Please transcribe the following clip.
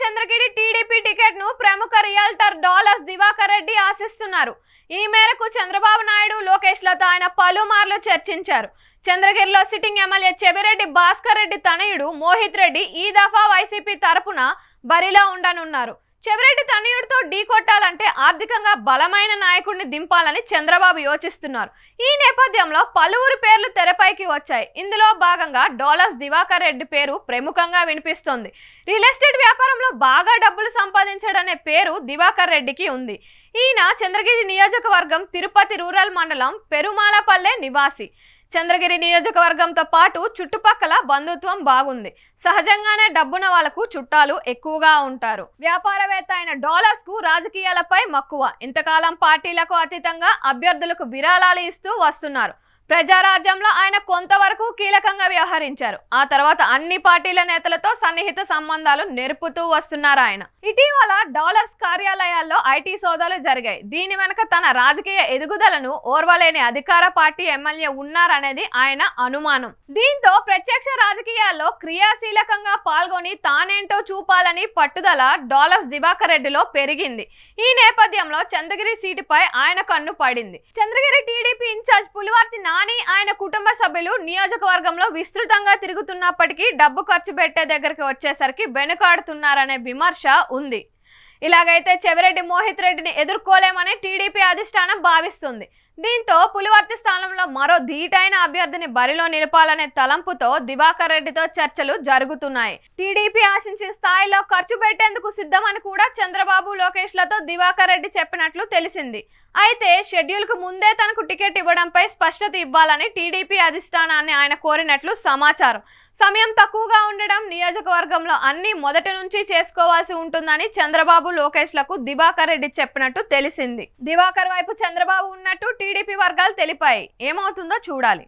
Chandragiri TDP ticket ను ప్రముఖ realtor dollars Diwakar Reddy ఆశిస్తున్నారు ఈ మేరకు చంద్రబాబు నాయుడు లోకేష్ లతో ఆయన పలుమార్లు చర్చించారు చంద్రగిరిలో సిట్టింగ్ ఎమ్మెల్యే చెవిరెడ్డి భాస్కర్ రెడ్డి తనయుడు మోహిత్ రెడ్డి ఈ దఫా వైసీపీ తరపున బరిలో ఉండనున్నారు చెవిరెడ్డి తనయుడితో ఢీ కొట్టాలంటే ఆర్థికంగా బలమైన నాయకుడిని దింపాలని చంద్రబాబు యోచిస్తున్నారు ఈ నేపథ్యంలో పలువురు పేర్లు తెరపైకి వచ్చాయి ఇందులో భాగంగా డాలర్స్ దివాకర్ రెడ్డి పేరు ప్రముఖంగా వినిపిస్తోంది రియల్ ఎస్టేట్ వ్యాపారంలో బాగా డబ్బులు సంపాదించాడనే పేరు దివాకర్ రెడ్డికి ఉంది ఈయన చంద్రగిరి నియోజకవర్గం తిరుపతి రూరల్ మండలం పెరుమాళపల్లె నివాసి చంద్రగిరి నియోజకవర్గంతో పాటు చుట్టుపక్కల బంధుత్వం బాగుంది సహజంగానే డబ్బున వాళ్లకు చుట్టాలు ఎక్కువగా ఉంటారు వ్యాపారవేత్త అయిన డాలర్స్ కు రాజకీయాలపై మక్కువ ఇంతకాలం పార్టీలకు అతీతంగా అభ్యర్థులకు విరాళాలు ఇస్తూ వస్తున్నారు ప్రజారాజ్యంలో ఆయన కొంతవరకు కీలకంగా వ్యవహరించారు ఆ తర్వాత అన్ని పార్టీల నేతలతో సన్నిహిత సంబంధాలు నెరుపుతూ వస్తున్నారు ఆయన ఇటీవల డాలర్స్ కార్యాలయాల్లో ఐటీ సోదాలు జరిగాయి దీని వెనక తన రాజకీయ ఎదుగుదలను ఓర్వలేని అధికార పార్టీ ఎమ్మెల్యే ఉన్నారనేది ఆయన అనుమానం దీంతో ప్రత్యక్ష రాజకీయాల్లో క్రియాశీలకంగా పాల్గొని తానేంటో చూపాలని పట్టుదల డాలర్స్ దివాకర్ రెడ్డిలో పెరిగింది ఈ నేపథ్యంలో చంద్రగిరి సీటుపై ఆయన కన్ను పడింది చంద్రగిరి టీడీపీ ఇన్ఛార్జ్ పులివార్తి నాని ఆయన కుటుంబ సభ్యులు నియోజకవర్గంలో విస్తృతంగా తిరుగుతున్నప్పటికీ డబ్బు ఖర్చు పెట్టే దగ్గరికి వచ్చేసరికి వెనుకాడుతున్నారనే విమర్శ ఉంది ఇలాగైతే చెవిరెడ్డి మోహిత్ రెడ్డిని ఎదుర్కోలేమని టీడీపీ అధిష్టానం భావిస్తుంది దీంతో పులివర్తి స్థానంలో మరో ధీటైన అభ్యర్థిని బరిలో నిలపాలనే తలంపుతో దివాకర్ రెడ్డితో చర్చలు జరుగుతున్నాయి టీడీపీ ఆశించిన స్థాయిలో ఖర్చు పెట్టేందుకు సిద్ధమని కూడా చంద్రబాబు లోకేష్లతో దివాకర్ రెడ్డి చెప్పినట్లు తెలిసింది అయితే షెడ్యూల్కు ముందే తనకు టికెట్ ఇవ్వడంపై స్పష్టత ఇవ్వాలని టీడీపీ అధిష్టానాన్ని ఆయన కోరినట్లు సమాచారం సమయం తక్కువగా ఉండడం నియోజకవర్గంలో అన్ని మొదటి నుంచి చేసుకోవాల్సి ఉంటుందని చంద్రబాబు లోకేష్లకు దివాకర్ రెడ్డి చెప్పినట్టు తెలిసింది దివాకర్ వైపు చంద్రబాబు ఉన్నట్టు టీడీపీ వర్గాలు తెలిపాయి ఏమవుతుందో చూడాలి